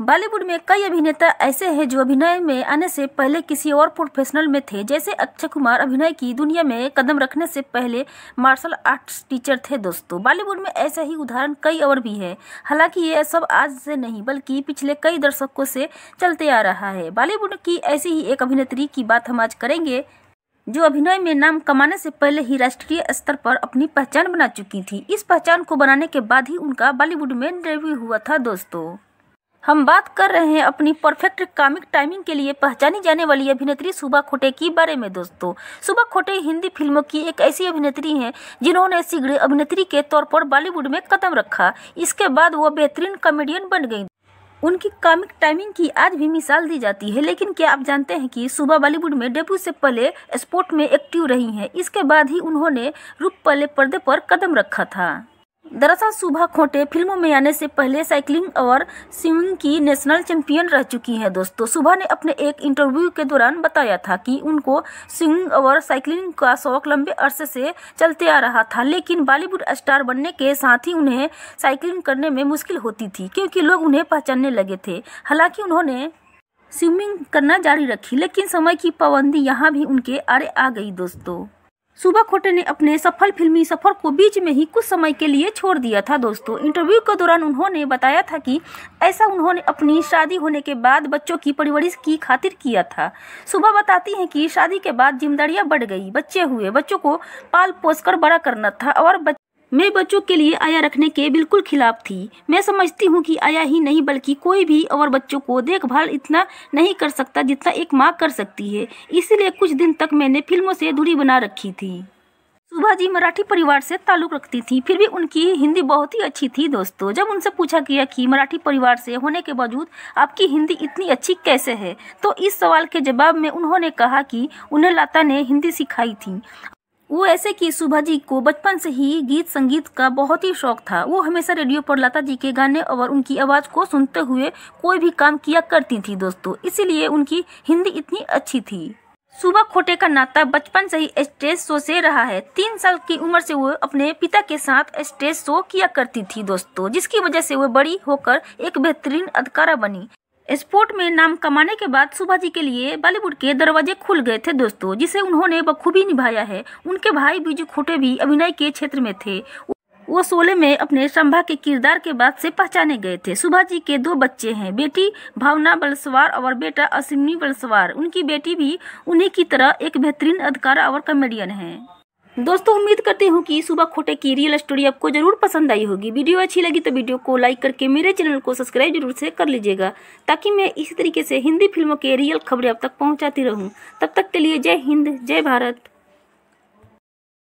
बॉलीवुड में कई अभिनेता ऐसे हैं जो अभिनय में आने से पहले किसी और प्रोफेशनल में थे जैसे अक्षय कुमार अभिनय की दुनिया में कदम रखने से पहले मार्शल आर्ट्स टीचर थे दोस्तों बॉलीवुड में ऐसे ही उदाहरण कई और भी है हालांकि ये सब आज से नहीं बल्कि पिछले कई दशकों से चलते आ रहा है बॉलीवुड की ऐसी ही एक अभिनेत्री की बात हम आज करेंगे जो अभिनय में नाम कमाने से पहले ही राष्ट्रीय स्तर पर अपनी पहचान बना चुकी थी इस पहचान को बनाने के बाद ही उनका बॉलीवुड में डेब्यू हुआ था दोस्तों हम बात कर रहे हैं अपनी परफेक्ट कॉमिक टाइमिंग के लिए पहचानी जाने वाली अभिनेत्री सुबा खोटे के बारे में दोस्तों सुबा खोटे हिंदी फिल्मों की एक ऐसी अभिनेत्री हैं जिन्होंने शीघ्र अभिनेत्री के तौर पर बॉलीवुड में कदम रखा इसके बाद वह बेहतरीन कॉमेडियन बन गई उनकी कॉमिक टाइमिंग की आज भी मिसाल दी जाती है लेकिन क्या आप जानते हैं कि सुबह बॉलीवुड में डेब्यू से पहले स्पोर्ट में एक्टिव रही हैं इसके बाद ही उन्होंने रूप पहले पर्दे पर कदम रखा था दरअसल सुबह खोटे फिल्मों में आने से पहले साइकिलिंग और स्विमिंग की नेशनल चैंपियन रह चुकी हैं दोस्तों सुबह ने अपने एक इंटरव्यू के दौरान बताया था कि उनको स्विमिंग और साइकिलिंग का शौक लंबे अरसे से चलते आ रहा था लेकिन बॉलीवुड स्टार बनने के साथ ही उन्हें साइकिलिंग करने में मुश्किल होती थी क्योंकि लोग उन्हें पहचानने लगे थे हालांकि उन्होंने स्विमिंग करना जारी रखी लेकिन समय की पाबंदी यहाँ भी उनके आड़े आ गई दोस्तों सुबह खोटे ने अपने सफल फिल्मी सफर को बीच में ही कुछ समय के लिए छोड़ दिया था दोस्तों इंटरव्यू के दौरान उन्होंने बताया था कि ऐसा उन्होंने अपनी शादी होने के बाद बच्चों की परवरिश की खातिर किया था सुबह बताती हैं कि शादी के बाद जिम्मेदारियां बढ़ गई बच्चे हुए बच्चों को पाल पोस कर बड़ा करना था और मैं बच्चों के लिए आया रखने के बिल्कुल खिलाफ थी मैं समझती हूँ कि आया ही नहीं बल्कि कोई भी और बच्चों को देखभाल इतना नहीं कर सकता जितना एक माँ कर सकती है इसीलिए कुछ दिन तक मैंने फिल्मों से दूरी बना रखी थी सुबह जी मराठी परिवार से ताल्लुक रखती थी फिर भी उनकी हिंदी बहुत ही अच्छी थी दोस्तों जब उनसे पूछा गया कि मराठी परिवार से होने के बावजूद आपकी हिंदी इतनी अच्छी कैसे है तो इस सवाल के जवाब में उन्होंने कहा कि उन्हें लता ने हिंदी सिखाई थी वो ऐसे कि सुभा जी को बचपन से ही गीत संगीत का बहुत ही शौक था वो हमेशा रेडियो पर लता जी के गाने और उनकी आवाज़ को सुनते हुए कोई भी काम किया करती थी दोस्तों इसीलिए उनकी हिंदी इतनी अच्छी थी सुबह खोटे का नाता बचपन से ही स्टेज शो से रहा है तीन साल की उम्र से वो अपने पिता के साथ स्टेज शो किया करती थी दोस्तों जिसकी वजह से वो बड़ी होकर एक बेहतरीन अदकारा बनी स्पोर्ट में नाम कमाने के बाद सुभा जी के लिए बॉलीवुड के दरवाजे खुल गए थे दोस्तों जिसे उन्होंने बखूबी निभाया है उनके भाई बीजू खोटे भी अभिनय के क्षेत्र में थे वो सोले में अपने संभा के किरदार के बाद से पहचाने गए थे सुभा जी के दो बच्चे हैं बेटी भावना बलसवार और बेटा अश्विनी बलसवार उनकी बेटी भी उन्हीं की तरह एक बेहतरीन अदकारा और कॉमेडियन है दोस्तों उम्मीद करती हूँ कि सुबह खोटे की रियल स्टोरी आपको जरूर पसंद आई होगी वीडियो अच्छी लगी तो वीडियो को लाइक करके मेरे चैनल को सब्सक्राइब जरूर से कर लीजिएगा ताकि मैं इसी तरीके से हिंदी फिल्मों के रियल खबरें आप तक पहुँचाती रहूँ तब तक के लिए जय हिंद जय भारत